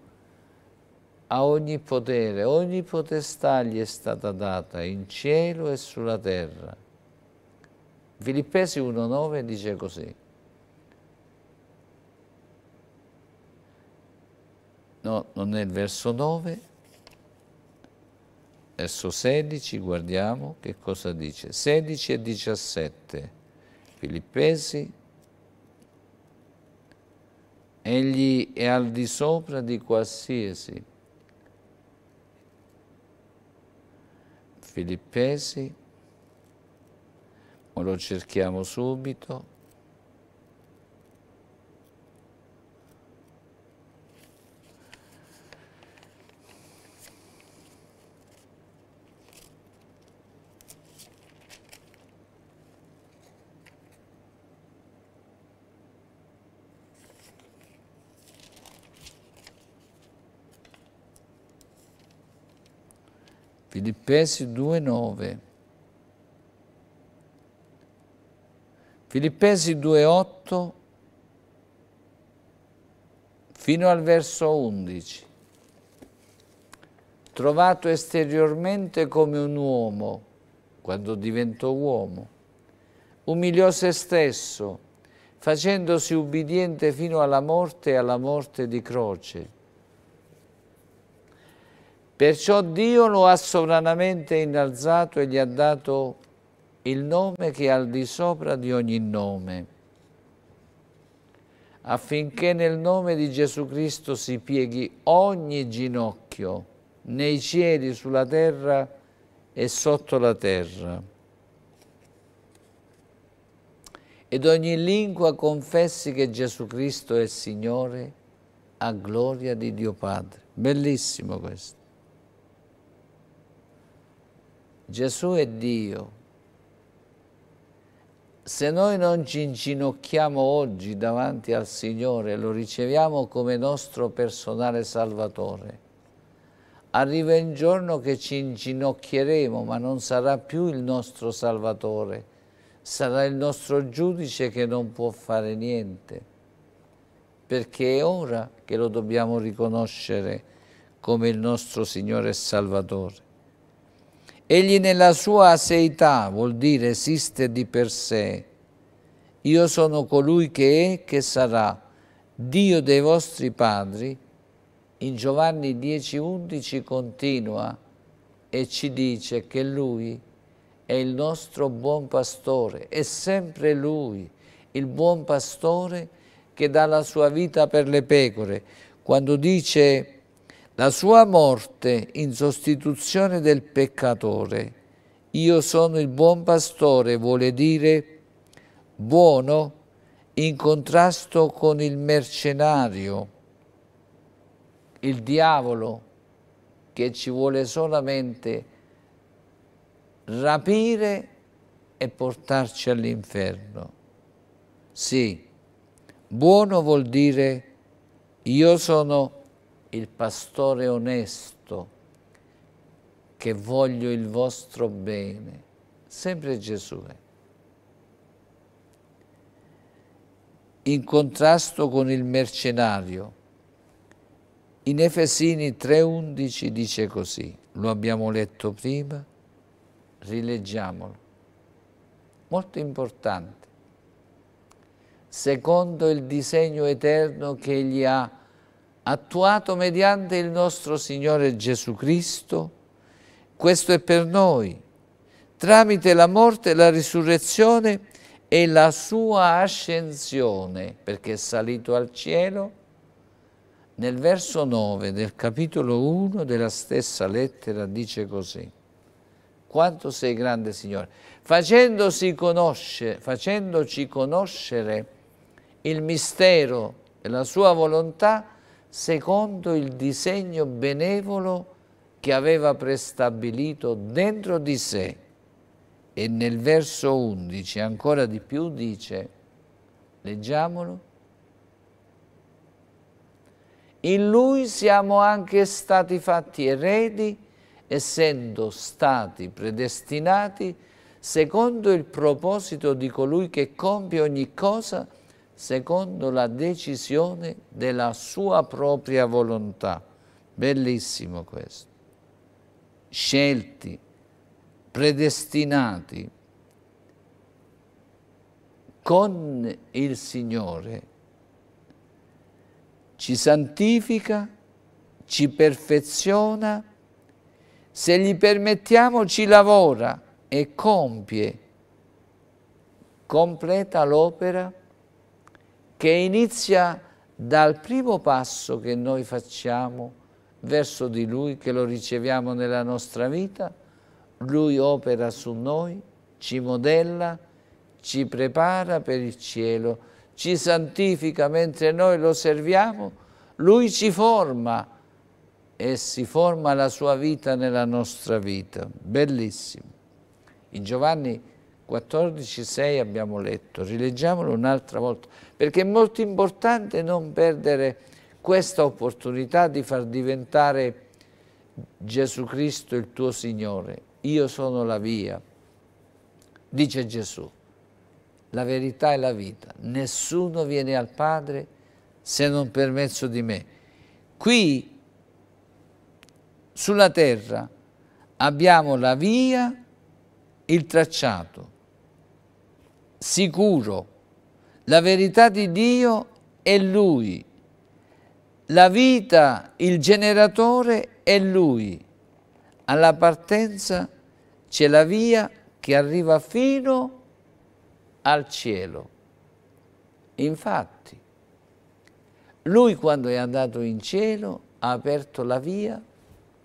ha ogni potere, ogni potestà gli è stata data in cielo e sulla terra. Filippesi 1.9 dice così. No, non è il verso 9, verso 16, guardiamo che cosa dice. 16 e 17, Filippesi Egli è al di sopra di qualsiasi. Filippesi, o lo cerchiamo subito, Filippesi 2,9. Filippesi 2,8 fino al verso 11. Trovato esteriormente come un uomo, quando diventò uomo, umiliò se stesso, facendosi ubbidiente fino alla morte e alla morte di croce Perciò Dio lo ha sovranamente innalzato e gli ha dato il nome che è al di sopra di ogni nome, affinché nel nome di Gesù Cristo si pieghi ogni ginocchio, nei cieli, sulla terra e sotto la terra. Ed ogni lingua confessi che Gesù Cristo è Signore, a gloria di Dio Padre. Bellissimo questo. Gesù è Dio. Se noi non ci inginocchiamo oggi davanti al Signore, lo riceviamo come nostro personale Salvatore, arriva il giorno che ci inginocchieremo, ma non sarà più il nostro Salvatore, sarà il nostro giudice che non può fare niente, perché è ora che lo dobbiamo riconoscere come il nostro Signore e Salvatore. Egli nella sua aseità vuol dire esiste di per sé. Io sono colui che è, che sarà, Dio dei vostri padri. In Giovanni 10,11 continua e ci dice che Lui è il nostro buon pastore, è sempre Lui, il buon pastore che dà la sua vita per le pecore. Quando dice la sua morte in sostituzione del peccatore. Io sono il buon pastore, vuole dire buono in contrasto con il mercenario, il diavolo che ci vuole solamente rapire e portarci all'inferno. Sì, buono vuol dire io sono il pastore onesto che voglio il vostro bene. Sempre Gesù è. In contrasto con il mercenario. In Efesini 3.11 dice così, lo abbiamo letto prima, rileggiamolo. Molto importante. Secondo il disegno eterno che Egli ha attuato mediante il nostro Signore Gesù Cristo, questo è per noi, tramite la morte, la risurrezione e la sua ascensione, perché è salito al cielo, nel verso 9 del capitolo 1 della stessa lettera dice così, quanto sei grande Signore, facendosi conoscere, facendoci conoscere il mistero e la sua volontà, secondo il disegno benevolo che aveva prestabilito dentro di sé. E nel verso 11 ancora di più dice, leggiamolo, in lui siamo anche stati fatti eredi, essendo stati predestinati secondo il proposito di colui che compie ogni cosa secondo la decisione della sua propria volontà. Bellissimo questo. Scelti, predestinati con il Signore, ci santifica, ci perfeziona, se gli permettiamo ci lavora e compie, completa l'opera che inizia dal primo passo che noi facciamo verso di Lui, che lo riceviamo nella nostra vita, Lui opera su noi, ci modella, ci prepara per il cielo, ci santifica mentre noi lo serviamo, Lui ci forma e si forma la sua vita nella nostra vita. Bellissimo. In Giovanni 14, 6 abbiamo letto, rileggiamolo un'altra volta perché è molto importante non perdere questa opportunità di far diventare Gesù Cristo il tuo Signore. Io sono la via, dice Gesù, la verità e la vita. Nessuno viene al Padre se non per mezzo di me. Qui, sulla terra, abbiamo la via, il tracciato, sicuro, la verità di Dio è Lui. La vita, il generatore è Lui. Alla partenza c'è la via che arriva fino al cielo. Infatti, lui quando è andato in cielo ha aperto la via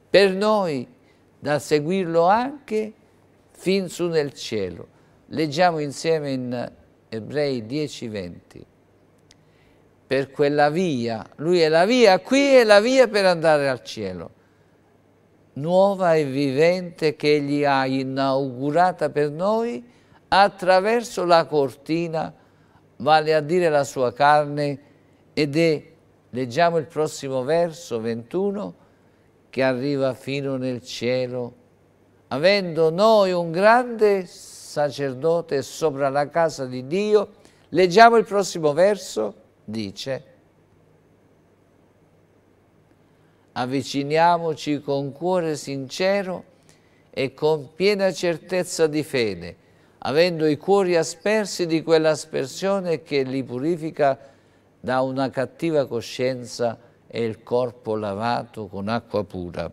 per noi da seguirlo anche fin su nel cielo. Leggiamo insieme in Ebrei 10-20. Per quella via, lui è la via qui è la via per andare al cielo, nuova e vivente che egli ha inaugurata per noi attraverso la cortina, vale a dire la sua carne, ed è, leggiamo il prossimo verso 21, che arriva fino nel cielo, avendo noi un grande sacerdote sopra la casa di Dio. Leggiamo il prossimo verso, dice avviciniamoci con cuore sincero e con piena certezza di fede, avendo i cuori aspersi di quell'aspersione che li purifica da una cattiva coscienza e il corpo lavato con acqua pura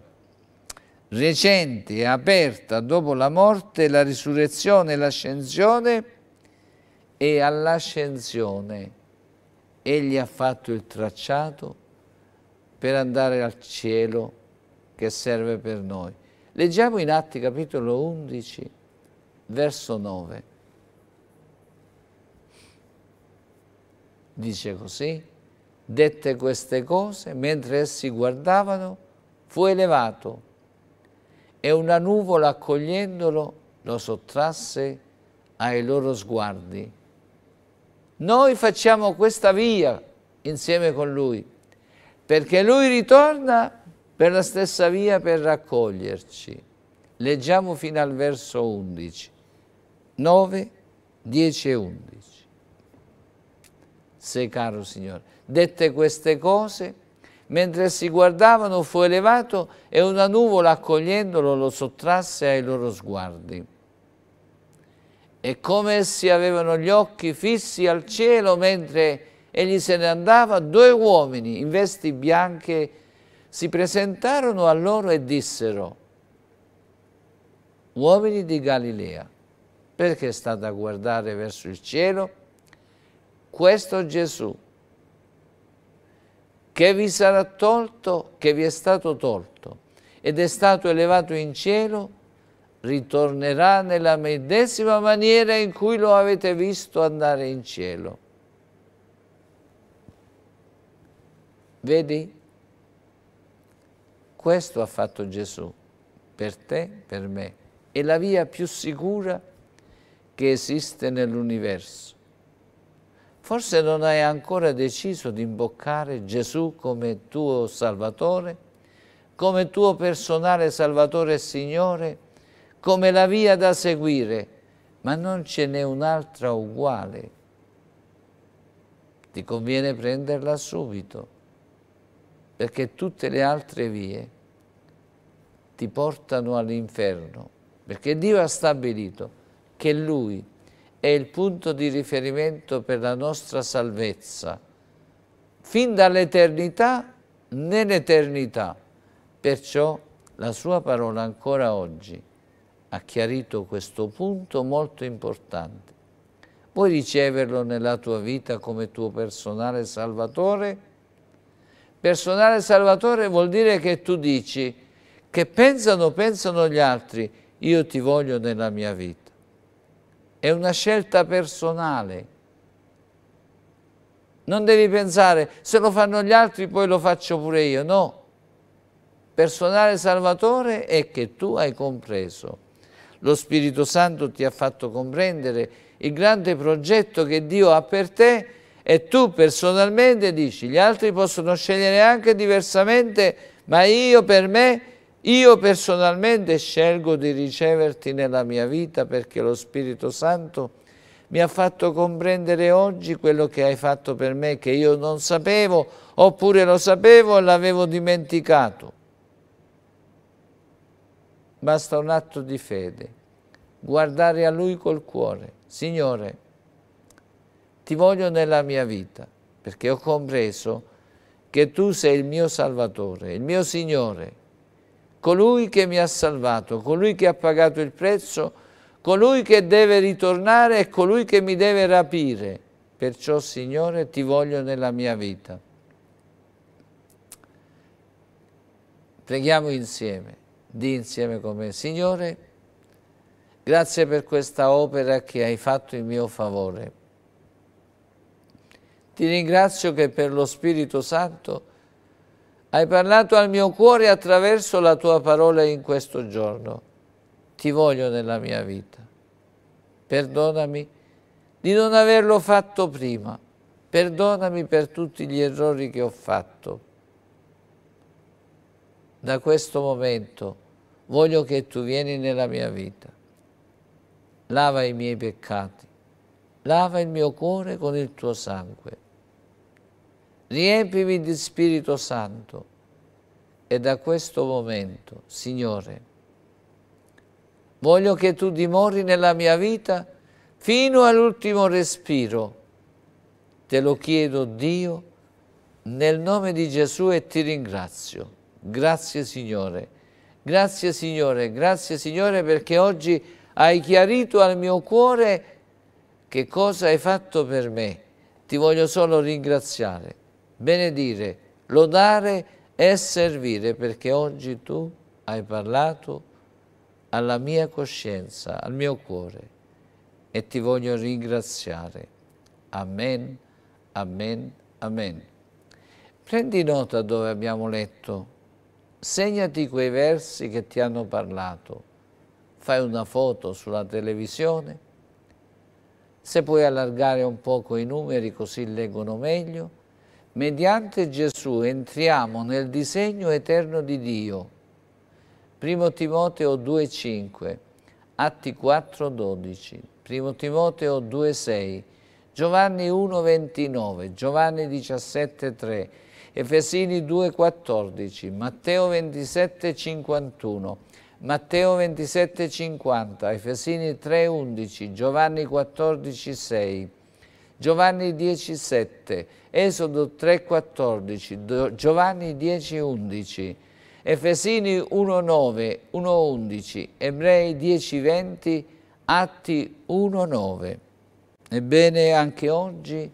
recente e aperta dopo la morte, la risurrezione e l'ascensione e all'ascensione egli ha fatto il tracciato per andare al cielo che serve per noi. Leggiamo in Atti capitolo 11, verso 9. Dice così, dette queste cose, mentre essi guardavano, fu elevato e una nuvola accogliendolo lo sottrasse ai loro sguardi. Noi facciamo questa via insieme con lui, perché lui ritorna per la stessa via per raccoglierci. Leggiamo fino al verso 11, 9, 10 e 11. Se caro Signore, dette queste cose, mentre si guardavano fu elevato e una nuvola accogliendolo lo sottrasse ai loro sguardi. E come essi avevano gli occhi fissi al cielo mentre egli se ne andava, due uomini in vesti bianche si presentarono a loro e dissero, uomini di Galilea, perché state a guardare verso il cielo? Questo Gesù che vi sarà tolto, che vi è stato tolto, ed è stato elevato in cielo, ritornerà nella medesima maniera in cui lo avete visto andare in cielo. Vedi? Questo ha fatto Gesù per te, per me. È la via più sicura che esiste nell'universo. Forse non hai ancora deciso di imboccare Gesù come tuo Salvatore, come tuo personale Salvatore e Signore, come la via da seguire, ma non ce n'è un'altra uguale. Ti conviene prenderla subito, perché tutte le altre vie ti portano all'inferno, perché Dio ha stabilito che Lui è il punto di riferimento per la nostra salvezza, fin dall'eternità nell'eternità. Perciò la sua parola ancora oggi ha chiarito questo punto molto importante. Puoi riceverlo nella tua vita come tuo personale salvatore? Personale salvatore vuol dire che tu dici che pensano, pensano gli altri, io ti voglio nella mia vita è una scelta personale. Non devi pensare, se lo fanno gli altri poi lo faccio pure io, no. Personale salvatore è che tu hai compreso. Lo Spirito Santo ti ha fatto comprendere il grande progetto che Dio ha per te e tu personalmente dici, gli altri possono scegliere anche diversamente, ma io per me io personalmente scelgo di riceverti nella mia vita perché lo Spirito Santo mi ha fatto comprendere oggi quello che hai fatto per me, che io non sapevo, oppure lo sapevo e l'avevo dimenticato. Basta un atto di fede, guardare a Lui col cuore. Signore, ti voglio nella mia vita, perché ho compreso che Tu sei il mio Salvatore, il mio Signore, colui che mi ha salvato, colui che ha pagato il prezzo, colui che deve ritornare e colui che mi deve rapire. Perciò, Signore, ti voglio nella mia vita. Preghiamo insieme, di insieme con me. Signore, grazie per questa opera che hai fatto in mio favore. Ti ringrazio che per lo Spirito Santo hai parlato al mio cuore attraverso la tua parola in questo giorno. Ti voglio nella mia vita. Perdonami di non averlo fatto prima. Perdonami per tutti gli errori che ho fatto. Da questo momento voglio che tu vieni nella mia vita. Lava i miei peccati. Lava il mio cuore con il tuo sangue riempimi di Spirito Santo e da questo momento, Signore, voglio che tu dimori nella mia vita fino all'ultimo respiro. Te lo chiedo, Dio, nel nome di Gesù e ti ringrazio. Grazie, Signore. Grazie, Signore. Grazie, Signore, perché oggi hai chiarito al mio cuore che cosa hai fatto per me. Ti voglio solo ringraziare benedire, lodare e servire perché oggi tu hai parlato alla mia coscienza, al mio cuore e ti voglio ringraziare. Amen, amen, amen. Prendi nota dove abbiamo letto, segnati quei versi che ti hanno parlato, fai una foto sulla televisione, se puoi allargare un poco i numeri così leggono meglio, Mediante Gesù entriamo nel disegno eterno di Dio. 1 Timoteo 2,5, Atti 4,12, 1 Timoteo 2,6, Giovanni 1,29, Giovanni 17,3, Efesini 2,14, Matteo 27,51, Matteo 27,50, Efesini 3,11, Giovanni 14,6, Giovanni 10,7, Esodo 3,14, Giovanni 10,11, Efesini 1,9, 1,11, Ebrei 10,20, Atti 1,9. Ebbene anche oggi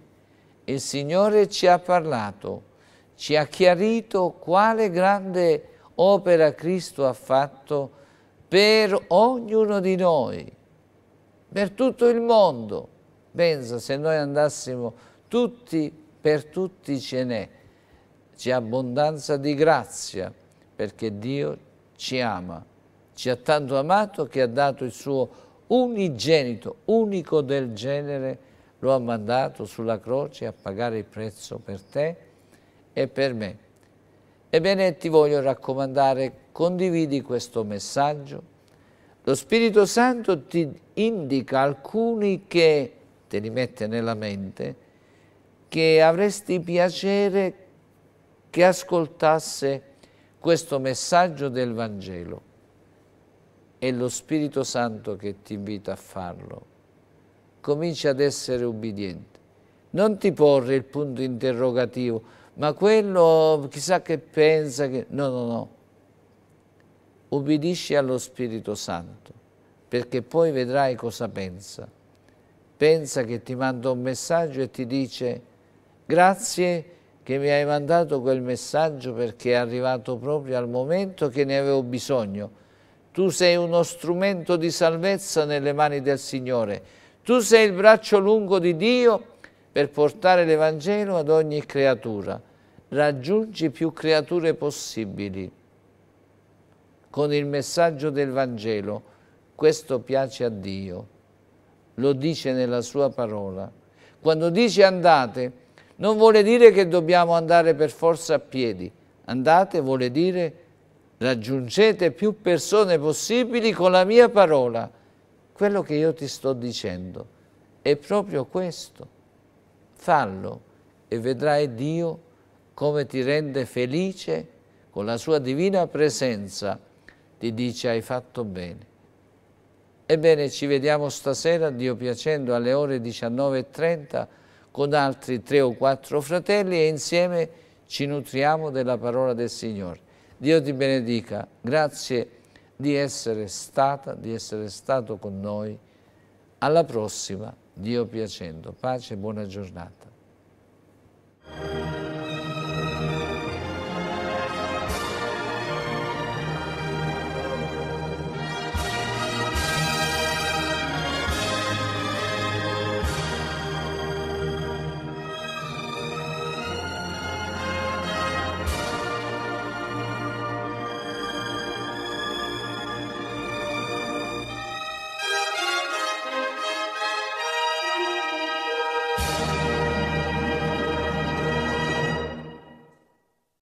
il Signore ci ha parlato, ci ha chiarito quale grande opera Cristo ha fatto per ognuno di noi, per tutto il mondo Pensa, se noi andassimo tutti, per tutti ce n'è, c'è abbondanza di grazia, perché Dio ci ama, ci ha tanto amato che ha dato il suo unigenito, unico del genere, lo ha mandato sulla croce a pagare il prezzo per te e per me. Ebbene, ti voglio raccomandare, condividi questo messaggio. Lo Spirito Santo ti indica alcuni che te li mette nella mente, che avresti piacere che ascoltasse questo messaggio del Vangelo. È lo Spirito Santo che ti invita a farlo. Cominci ad essere ubbidiente. Non ti porre il punto interrogativo, ma quello chissà che pensa, che... no, no, no. Ubbidisci allo Spirito Santo, perché poi vedrai cosa pensa pensa che ti manda un messaggio e ti dice grazie che mi hai mandato quel messaggio perché è arrivato proprio al momento che ne avevo bisogno. Tu sei uno strumento di salvezza nelle mani del Signore. Tu sei il braccio lungo di Dio per portare l'Evangelo ad ogni creatura. Raggiungi più creature possibili con il messaggio del Vangelo. Questo piace a Dio lo dice nella sua parola. Quando dice andate, non vuole dire che dobbiamo andare per forza a piedi. Andate vuole dire raggiungete più persone possibili con la mia parola. Quello che io ti sto dicendo è proprio questo. Fallo e vedrai Dio come ti rende felice con la sua divina presenza. Ti dice hai fatto bene. Ebbene, ci vediamo stasera, Dio piacendo, alle ore 19.30 con altri tre o quattro fratelli e insieme ci nutriamo della parola del Signore. Dio ti benedica, grazie di essere stata, di essere stato con noi. Alla prossima, Dio piacendo. Pace e buona giornata.